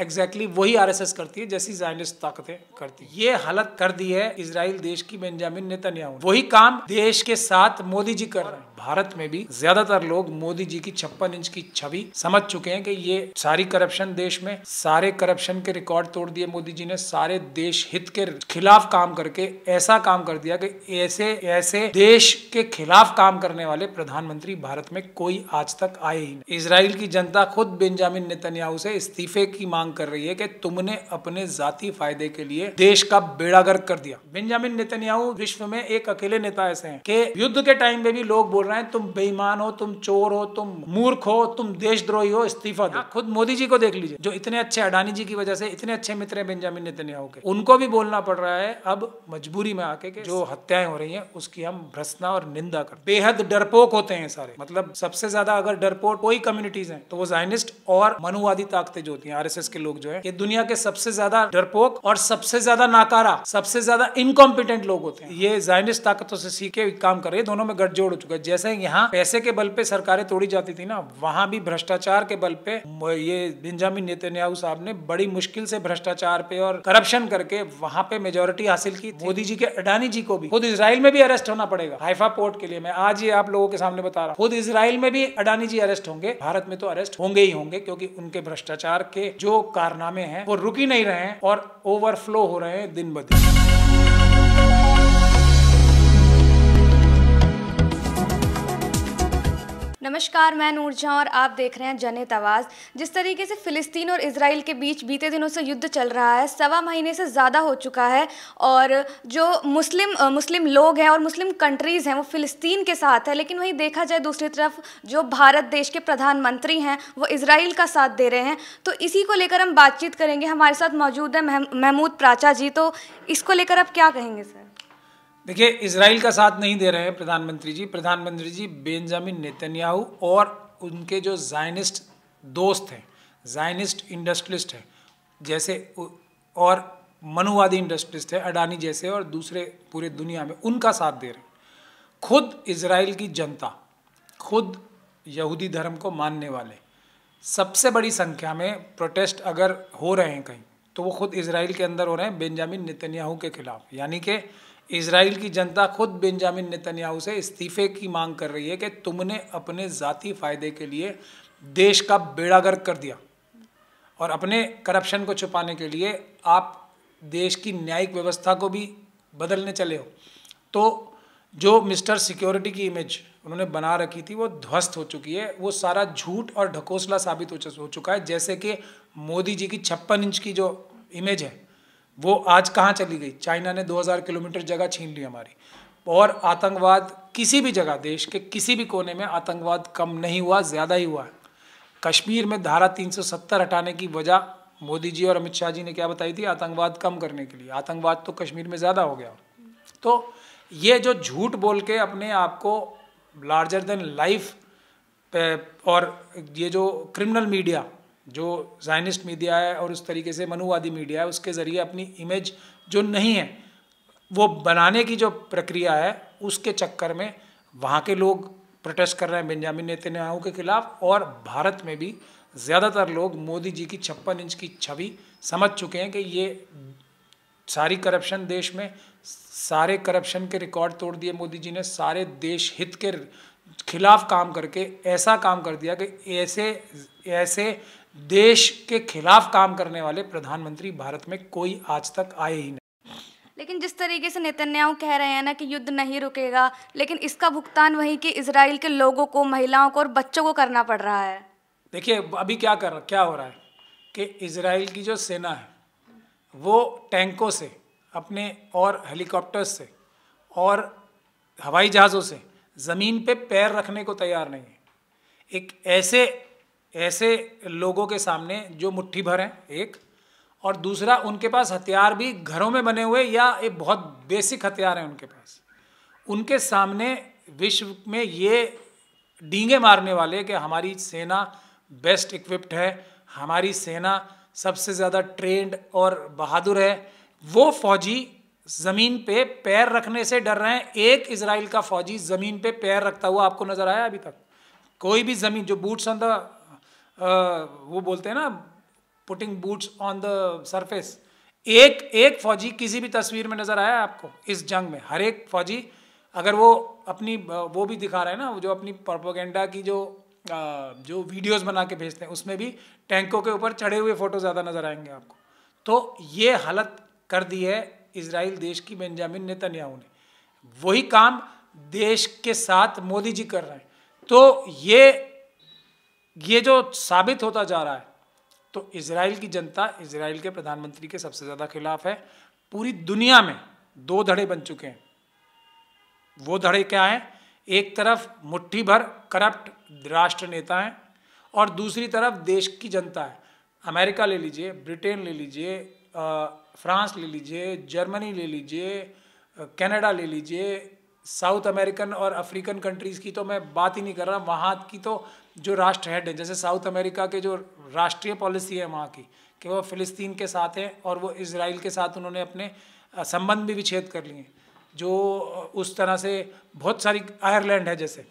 exactly exactly वही RSS करती है जैसी जायनिस्ट ताकतें करती है ये हालत कर दी है इसराइल देश की बेंजामिन नेतन्याहू वही काम देश के साथ मोदी जी कर रहे हैं भारत में भी ज्यादातर लोग मोदी जी की छप्पन इंच की छवि समझ चुके हैं कि ये सारी करप्शन देश में सारे करप्शन के रिकॉर्ड तोड़ दिए मोदी जी ने सारे देश हित के खिलाफ काम करके ऐसा काम कर दिया कि ऐसे ऐसे देश के खिलाफ काम करने वाले प्रधानमंत्री भारत में कोई आज तक आए ही नहीं इसराइल की जनता खुद बेंजामिन नेतन्याहू से इस्तीफे की मांग कर रही है कि तुमने अपने जाति फायदे के लिए देश का बेड़ागर्क कर दिया बेंजामिन नेतन्याहू विश्व में एक अकेले नेता ऐसे हैं कि युद्ध के टाइम में भी लोग बोल बोल रहे हैं तुम बेईमान हो तुम चोर हो तुम मूर्ख हो तुम देशद्रोही हो इस्तीफा दो हाँ, खुद मोदी जी को देख लीजिए जो इतने अच्छे अडानी जी की वजह से इतने अच्छे मित्र हैं बेंजामिन नितन्याहू के उनको भी बोलना पड़ रहा है अब मजबूरी में आके के जो हत्याएं हो रही है उसकी हम भ्रसना और निंदा कर बेहद डरपोक होते हैं सारे मतलब सबसे ज्यादा अगर डरपोक कोई कम्युनिटीज है तो वो जाइनिस्ट और मनुवादी ताकते जो होती है आर के लोग जो है ये दुनिया के सबसे ज्यादा डरपोक और सबसे ज्यादा नाकारा सबसे ज्यादा इनकॉम्पिटेंट लोग होते हैं ये जाइनिस्ट ताकतों से सीखे काम कर रहे हैं दोनों में गठजोड़ हो चुका है जैसे यहाँ पैसे के बल पे सरकारें तोड़ी जाती थी ना वहां भी भ्रष्टाचार के बल पे ये बेंजामिन नेतन्याहू साहब ने बड़ी मुश्किल से भ्रष्टाचार पे और करप्शन करके वहां पे मेजोरिटी हासिल की मोदी जी के अडानी जी को भी खुद इसराइल में भी अरेस्ट होना पड़ेगा हाइफा पोर्ट के लिए मैं आज ये आप लोगों के सामने बता रहा हूँ खुद इसराइल में भी अडानी जी अरेस्ट होंगे भारत में तो अरेस्ट होंगे ही होंगे क्योंकि उनके भ्रष्टाचार के जो कारनामे हैं वो रुकी नहीं रहे हैं और ओवरफ्लो हो रहे हैं दिन ब दिन नमस्कार मैं नूरजहां और आप देख रहे हैं जनित आवाज़ जिस तरीके से फ़िलिस्तीन और इसराइल के बीच बीते दिनों से युद्ध चल रहा है सवा महीने से ज़्यादा हो चुका है और जो मुस्लिम मुस्लिम लोग हैं और मुस्लिम कंट्रीज़ हैं वो फ़िलिस्तीन के साथ है लेकिन वहीं देखा जाए दूसरी तरफ जो भारत देश के प्रधानमंत्री हैं वो इसराइल का साथ दे रहे हैं तो इसी को लेकर हम बातचीत करेंगे हमारे साथ मौजूद है महमूद प्राचा जी तो इसको लेकर आप क्या कहेंगे सर देखिए इसराइल का साथ नहीं दे रहे हैं प्रधानमंत्री जी प्रधानमंत्री जी बेंजामिन नेतन्याहू और उनके जो जायनिस्ट दोस्त हैं जायनिस्ट इंडस्ट्रियलिस्ट हैं जैसे और मनुवादी इंडस्ट्रियलिस्ट है अडानी जैसे और दूसरे पूरे दुनिया में उनका साथ दे रहे हैं खुद इसराइल की जनता खुद यहूदी धर्म को मानने वाले सबसे बड़ी संख्या में प्रोटेस्ट अगर हो रहे हैं कहीं तो वो खुद इसराइल के अंदर हो रहे हैं बेंजामिन नितन्याहू के खिलाफ यानी कि इसराइल की जनता खुद बेंजामिन नेतन्याहू से इस्तीफे की मांग कर रही है कि तुमने अपने ज़ाती फ़ायदे के लिए देश का बेड़ा गर्क कर दिया और अपने करप्शन को छुपाने के लिए आप देश की न्यायिक व्यवस्था को भी बदलने चले हो तो जो मिस्टर सिक्योरिटी की इमेज उन्होंने बना रखी थी वो ध्वस्त हो चुकी है वो सारा झूठ और ढकोसला साबित हो चुका है जैसे कि मोदी जी की छप्पन इंच की जो इमेज है वो आज कहाँ चली गई चाइना ने 2000 किलोमीटर जगह छीन ली हमारी और आतंकवाद किसी भी जगह देश के किसी भी कोने में आतंकवाद कम नहीं हुआ ज़्यादा ही हुआ है कश्मीर में धारा 370 हटाने की वजह मोदी जी और अमित शाह जी ने क्या बताई थी आतंकवाद कम करने के लिए आतंकवाद तो कश्मीर में ज़्यादा हो गया तो ये जो झूठ बोल के अपने आप को लार्जर देन लाइफ और ये जो क्रिमिनल मीडिया जो साइनिस्ट मीडिया है और उस तरीके से मनुवादी मीडिया है उसके ज़रिए अपनी इमेज जो नहीं है वो बनाने की जो प्रक्रिया है उसके चक्कर में वहाँ के लोग प्रोटेस्ट कर रहे हैं बेंजामिन नेतन्याहू के खिलाफ और भारत में भी ज़्यादातर लोग मोदी जी की छप्पन इंच की छवि समझ चुके हैं कि ये सारी करप्शन देश में सारे करप्शन के रिकॉर्ड तोड़ दिए मोदी जी ने सारे देश हित के खिलाफ काम करके ऐसा काम कर दिया कि ऐसे ऐसे देश के खिलाफ काम करने वाले प्रधानमंत्री भारत में कोई आज तक आए ही नहीं लेकिन जिस तरीके से नेतन्याहु कह रहे हैं ना कि युद्ध नहीं रुकेगा लेकिन इसका भुगतान वही कि इसराइल के लोगों को महिलाओं को और बच्चों को करना पड़ रहा है देखिए अभी क्या कर क्या हो रहा है कि इसराइल की जो सेना है वो टैंकों से अपने और हेलीकॉप्टर्स से और हवाई जहाज़ों से ज़मीन पे पैर रखने को तैयार नहीं है एक ऐसे ऐसे लोगों के सामने जो मुट्ठी भर हैं एक और दूसरा उनके पास हथियार भी घरों में बने हुए या एक बहुत बेसिक हथियार हैं उनके पास उनके सामने विश्व में ये डींगे मारने वाले कि हमारी सेना बेस्ट इक्विप्ड है हमारी सेना सबसे ज़्यादा ट्रेंड और बहादुर है वो फौजी ज़मीन पे पैर रखने से डर रहे हैं एक इसराइल का फौजी ज़मीन पे पैर रखता हुआ आपको नज़र आया अभी तक कोई भी ज़मीन जो बूट्स ऑन द वो बोलते हैं ना putting boots on the surface एक एक फौजी किसी भी तस्वीर में नज़र आया आपको इस जंग में हर एक फौजी अगर वो अपनी वो भी दिखा रहा है ना जो अपनी प्रोपोगेंडा की जो जो वीडियोस बना के भेजते हैं उसमें भी टैंकों के ऊपर चढ़े हुए फ़ोटो ज़्यादा नज़र आएंगे आपको तो ये हालत कर दी है इसराइल देश की बेंजामिन नेतन्याहू ने वही काम देश के साथ मोदी जी कर रहे हैं तो ये ये जो साबित होता जा रहा है तो इसराइल की जनता इसराइल के प्रधानमंत्री के सबसे ज़्यादा खिलाफ है पूरी दुनिया में दो धड़े बन चुके हैं वो धड़े क्या हैं एक तरफ मुट्ठी भर करप्ट राष्ट्र नेता हैं और दूसरी तरफ देश की जनता है अमेरिका ले लीजिए ब्रिटेन ले लीजिए फ्रांस ले लीजिए जर्मनी ले लीजिए कनाडा ले लीजिए साउथ अमेरिकन और अफ्रीकन कंट्रीज़ की तो मैं बात ही नहीं कर रहा वहाँ की तो जो राष्ट्र हेड हैं जैसे साउथ अमेरिका के जो राष्ट्रीय पॉलिसी है वहाँ की कि वह फ़िलिस्तीन के साथ हैं और वो इसराइल के साथ उन्होंने अपने संबंध भी विच्छेद कर लिए जो उस तरह से बहुत सारी आयरलैंड है जैसे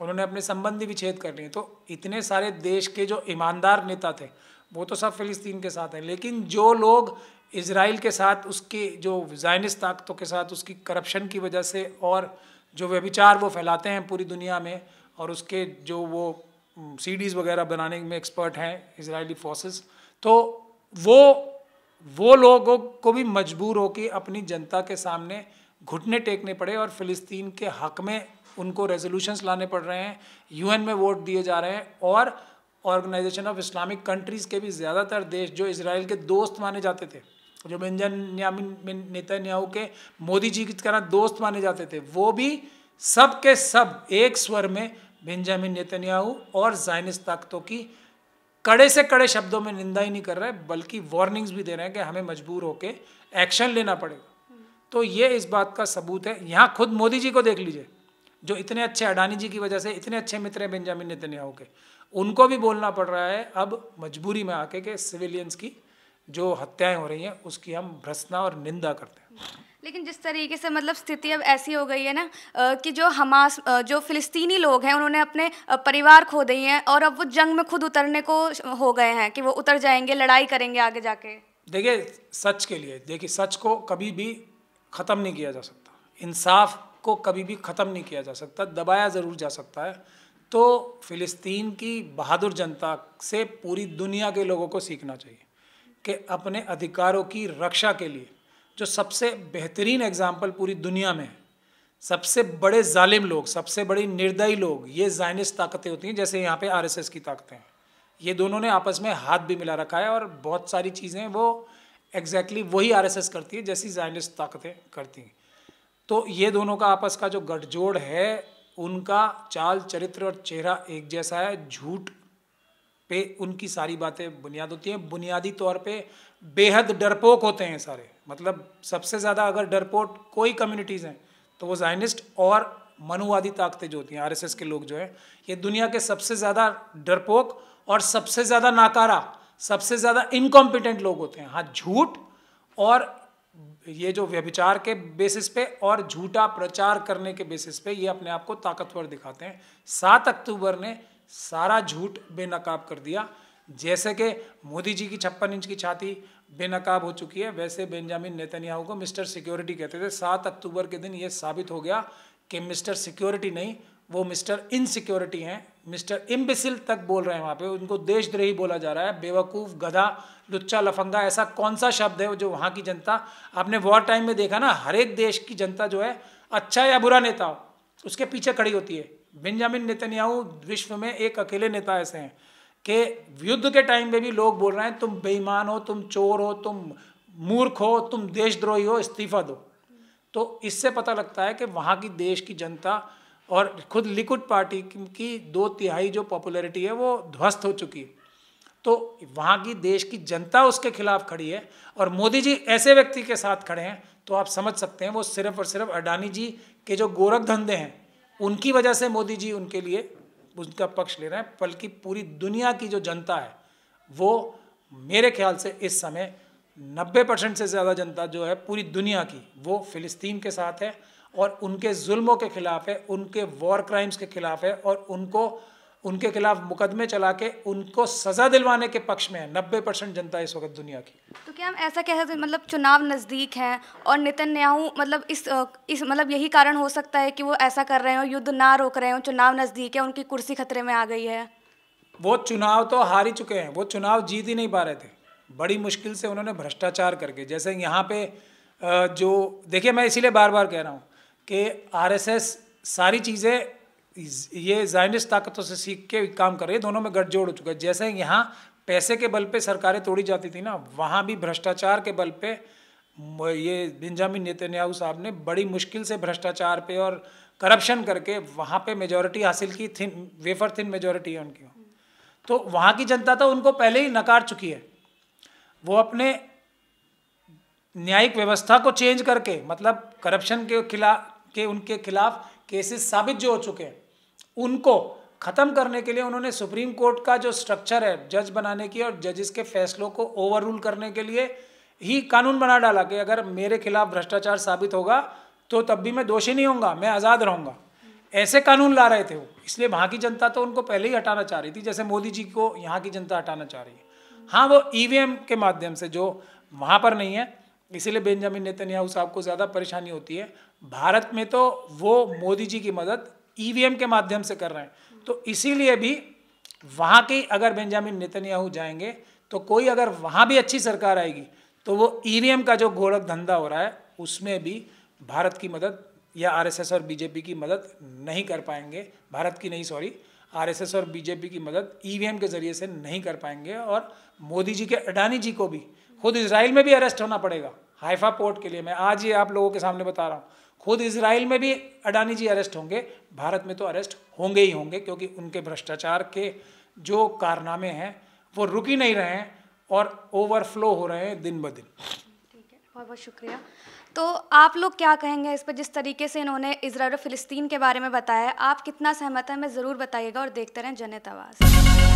उन्होंने अपने संबंध भी विच्छेद कर लिए तो इतने सारे देश के जो ईमानदार नेता थे वो तो सब फिलिस्तीन के साथ हैं लेकिन जो लोग इसराइल के साथ उसके जो जायनिस ताकतों के साथ उसकी करप्शन की वजह से और जो व्यभिचार वो फैलाते हैं पूरी दुनिया में और उसके जो वो सीडीज़ वगैरह बनाने में एक्सपर्ट हैं इसराइली फोर्सेस तो वो वो लोगों को भी मजबूर होकर अपनी जनता के सामने घुटने टेकने पड़े और फिलिस्तीन के हक में उनको रेजोल्यूशंस लाने पड़ रहे हैं यूएन में वोट दिए जा रहे हैं और ऑर्गेनाइजेशन ऑफ इस्लामिक कंट्रीज़ के भी ज़्यादातर देश जो इसराइल के दोस्त माने जाते थे जो न्यामिन नेतन्याहू के मोदी जी की तरह दोस्त माने जाते थे वो भी सब के सब एक स्वर में बेंजामिन नेतन्याहू और जाइनिस ताकतों की कड़े से कड़े शब्दों में निंदा ही नहीं कर रहे बल्कि वार्निंग्स भी दे रहे हैं कि हमें मजबूर होकर एक्शन लेना पड़ेगा तो ये इस बात का सबूत है यहाँ खुद मोदी जी को देख लीजिए जो इतने अच्छे अडानी जी की वजह से इतने अच्छे मित्र हैं बेंजामिन नेतन्याहू के उनको भी बोलना पड़ रहा है अब मजबूरी में आके के सिविलियंस की जो हत्याएं हो रही हैं उसकी हम भ्रसना और निंदा करते हैं लेकिन जिस तरीके से मतलब स्थिति अब ऐसी हो गई है ना कि जो हमास जो फिलिस्तीनी लोग हैं उन्होंने अपने परिवार खो दिए हैं और अब वो जंग में खुद उतरने को हो गए हैं कि वो उतर जाएंगे लड़ाई करेंगे आगे जाके देखिए सच के लिए देखिए सच को कभी भी ख़त्म नहीं किया जा सकता इंसाफ को कभी भी ख़त्म नहीं किया जा सकता दबाया ज़रूर जा सकता है तो फिलिस्तीन की बहादुर जनता से पूरी दुनिया के लोगों को सीखना चाहिए कि अपने अधिकारों की रक्षा के लिए जो सबसे बेहतरीन एग्जाम्पल पूरी दुनिया में सबसे बड़े जालिम लोग सबसे बड़ी निर्दयी लोग ये जाइनिस ताकतें होती हैं जैसे यहाँ पे आरएसएस की ताकतें हैं ये दोनों ने आपस में हाथ भी मिला रखा है और बहुत सारी चीज़ें वो एग्जैक्टली exactly वही आरएसएस करती है जैसी जाइनिस ताकतें करती हैं तो ये दोनों का आपस का जो गठजोड़ है उनका चाल चरित्र और चेहरा एक जैसा है झूठ पे उनकी सारी बातें बुनियाद होती है बुनियादी तौर पे बेहद डरपोक होते हैं सारे मतलब सबसे ज़्यादा अगर डरपोक कोई कम्युनिटीज़ हैं तो वो जाइनिस्ट और मनुवादी ताकतें जो होती हैं आरएसएस के लोग जो हैं ये दुनिया के सबसे ज़्यादा डरपोक और सबसे ज़्यादा नाकारा सबसे ज़्यादा इनकॉम्पिटेंट लोग होते हैं हाँ झूठ और ये जो व्यभिचार के बेसिस पे और झूठा प्रचार करने के बेसिस पे ये अपने आप को ताकतवर दिखाते हैं सात अक्टूबर ने सारा झूठ बेनकाब कर दिया जैसे कि मोदी जी की छप्पन इंच की छाती बेनकाब हो चुकी है वैसे बेंजामिन नेतन्याहू को मिस्टर सिक्योरिटी कहते थे सात अक्टूबर के दिन ये साबित हो गया कि मिस्टर सिक्योरिटी नहीं वो मिस्टर इनसिक्योरिटी हैं मिस्टर इम्बिसिल तक बोल रहे हैं वहाँ पे उनको देशद्रोही बोला जा रहा है बेवकूफ़ गधा लुच्चा लफंगा ऐसा कौन सा शब्द है जो वहाँ की जनता आपने वॉर टाइम में देखा ना हर एक देश की जनता जो है अच्छा या बुरा नेता हो उसके पीछे खड़ी होती है बेंजामिन नेतन्याहू विश्व में एक अकेले नेता ऐसे हैं कि युद्ध के टाइम में भी लोग बोल रहे हैं तुम बेईमान हो तुम चोर हो तुम मूर्ख हो तुम देशद्रोही हो इस्तीफा दो तो इससे पता लगता है कि वहाँ की देश की जनता और खुद लिक्विड पार्टी की दो तिहाई जो पॉपुलैरिटी है वो ध्वस्त हो चुकी है तो वहाँ की देश की जनता उसके खिलाफ खड़ी है और मोदी जी ऐसे व्यक्ति के साथ खड़े हैं तो आप समझ सकते हैं वो सिर्फ और सिर्फ अडानी जी के जो गोरख धंधे हैं उनकी वजह से मोदी जी उनके लिए उनका पक्ष ले रहे हैं बल्कि पूरी दुनिया की जो जनता है वो मेरे ख्याल से इस समय 90 परसेंट से ज़्यादा जनता जो है पूरी दुनिया की वो फ़िलिस्तीन के साथ है और उनके जुल्मों के ख़िलाफ़ है उनके वॉर क्राइम्स के ख़िलाफ़ है और उनको उनके खिलाफ मुकदमे चला के उनको सजा दिलवाने के पक्ष में है नब्बे परसेंट जनता इस वक्त दुनिया की तो क्या हम ऐसा कह सकते मतलब चुनाव नज़दीक हैं और नितिन न्याहू मतलब इस इस मतलब यही कारण हो सकता है कि वो ऐसा कर रहे हो युद्ध ना रोक रहे हो चुनाव नज़दीक है उनकी कुर्सी खतरे में आ गई है वो चुनाव तो हार ही चुके हैं वो चुनाव जीत ही नहीं पा रहे थे बड़ी मुश्किल से उन्होंने भ्रष्टाचार करके जैसे यहाँ पे जो देखिए मैं इसीलिए बार बार कह रहा हूँ कि आरएसएस सारी चीज़ें ये जायनिस्ट ताकतों से सीख के काम कर रही है दोनों में गठजोड़ हो चुका है जैसे यहाँ पैसे के बल पे सरकारें तोड़ी जाती थी ना वहाँ भी भ्रष्टाचार के बल पे ये बिंजामिन नेतन्याहू साहब ने बड़ी मुश्किल से भ्रष्टाचार पे और करप्शन करके वहाँ पे मेजोरिटी हासिल की थिन वेफर थिन मेजोरिटी है उनकी तो वहाँ की जनता तो उनको पहले ही नकार चुकी है वो अपने न्यायिक व्यवस्था को चेंज करके मतलब करप्शन के खिलाफ के उनके खिलाफ केसेस साबित जो हो चुके हैं उनको ख़त्म करने के लिए उन्होंने सुप्रीम कोर्ट का जो स्ट्रक्चर है जज बनाने की और जजिस के फैसलों को ओवर रूल करने के लिए ही कानून बना डाला कि अगर मेरे खिलाफ भ्रष्टाचार साबित होगा तो तब भी मैं दोषी नहीं होऊंगा मैं आज़ाद रहूंगा ऐसे कानून ला रहे थे वो इसलिए वहाँ की जनता तो उनको पहले ही हटाना चाह रही थी जैसे मोदी जी को यहाँ की जनता हटाना चाह रही है हाँ वो ई e के माध्यम से जो वहाँ पर नहीं है इसीलिए बेंजामिन नेतन्याहू साहब को ज़्यादा परेशानी होती है भारत में तो वो मोदी जी की मदद ईवीएम e के माध्यम से कर रहे हैं तो इसीलिए भी वहां के अगर बेंजामिन नितिनयाहू जाएंगे तो कोई अगर वहां भी अच्छी सरकार आएगी तो वो ईवीएम e का जो गोरख धंधा हो रहा है उसमें भी भारत की मदद या आरएसएस और बीजेपी की मदद नहीं कर पाएंगे भारत की नहीं सॉरी आरएसएस और बीजेपी की मदद ईवीएम e के ज़रिए से नहीं कर पाएंगे और मोदी जी के अडानी जी को भी खुद इसराइल में भी अरेस्ट होना पड़ेगा हाइफा पोर्ट के लिए मैं आज ये आप लोगों के सामने बता रहा हूँ खुद इसराइल में भी अडानी जी अरेस्ट होंगे भारत में तो अरेस्ट होंगे ही होंगे क्योंकि उनके भ्रष्टाचार के जो कारनामे हैं वो रुक ही नहीं रहे हैं और ओवरफ्लो हो रहे हैं दिन ब दिन ठीक है बहुत बहुत शुक्रिया तो आप लोग क्या कहेंगे इस पर जिस तरीके से इन्होंने इसराइल और फिलिस्तीन के बारे में बताया आप कितना सहमत हैं मैं ज़रूर बताइएगा और देखते रहें जनता आवाज़